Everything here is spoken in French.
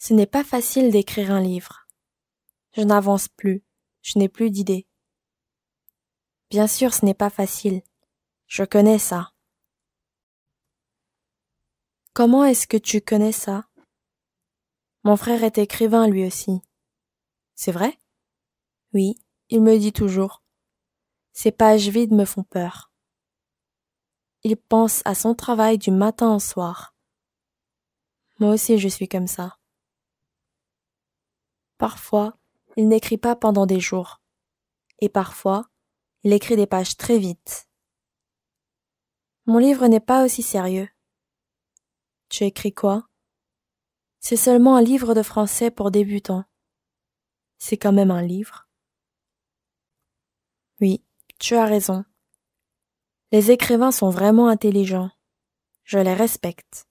Ce n'est pas facile d'écrire un livre. Je n'avance plus, je n'ai plus d'idées. Bien sûr, ce n'est pas facile. Je connais ça. Comment est-ce que tu connais ça Mon frère est écrivain lui aussi. C'est vrai Oui, il me dit toujours. Ces pages vides me font peur. Il pense à son travail du matin au soir. Moi aussi je suis comme ça. Parfois, il n'écrit pas pendant des jours. Et parfois, il écrit des pages très vite. Mon livre n'est pas aussi sérieux. Tu écris quoi? C'est seulement un livre de français pour débutants. C'est quand même un livre. Oui, tu as raison. Les écrivains sont vraiment intelligents. Je les respecte.